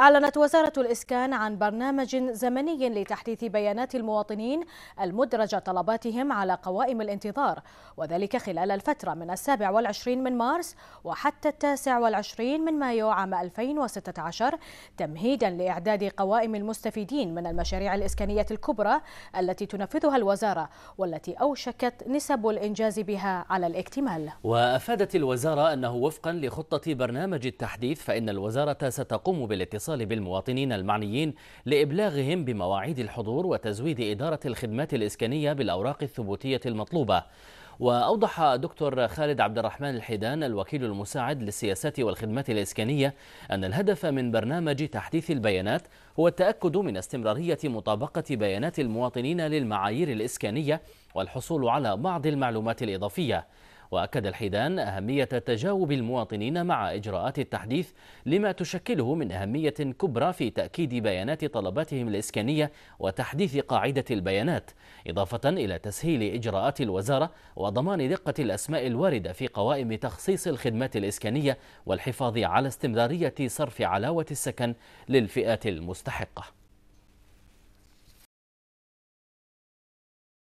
أعلنت وزارة الإسكان عن برنامج زمني لتحديث بيانات المواطنين المدرجة طلباتهم على قوائم الانتظار وذلك خلال الفترة من السابع والعشرين من مارس وحتى التاسع والعشرين من مايو عام 2016 تمهيدا لإعداد قوائم المستفيدين من المشاريع الإسكانية الكبرى التي تنفذها الوزارة والتي أوشكت نسب الإنجاز بها على الاكتمال وأفادت الوزارة أنه وفقا لخطة برنامج التحديث فإن الوزارة ستقوم بالاتصال الاتصال بالمواطنين المعنيين لإبلاغهم بمواعيد الحضور وتزويد إدارة الخدمات الإسكانية بالأوراق الثبوتية المطلوبة وأوضح دكتور خالد عبد الرحمن الحيدان الوكيل المساعد للسياسات والخدمات الإسكانية أن الهدف من برنامج تحديث البيانات هو التأكد من استمرارية مطابقة بيانات المواطنين للمعايير الإسكانية والحصول على بعض المعلومات الإضافية وأكد الحيدان أهمية تجاوب المواطنين مع إجراءات التحديث لما تشكله من أهمية كبرى في تأكيد بيانات طلباتهم الإسكانية وتحديث قاعدة البيانات إضافة إلى تسهيل إجراءات الوزارة وضمان دقة الأسماء الواردة في قوائم تخصيص الخدمات الإسكانية والحفاظ على استمرارية صرف علاوة السكن للفئات المستحقة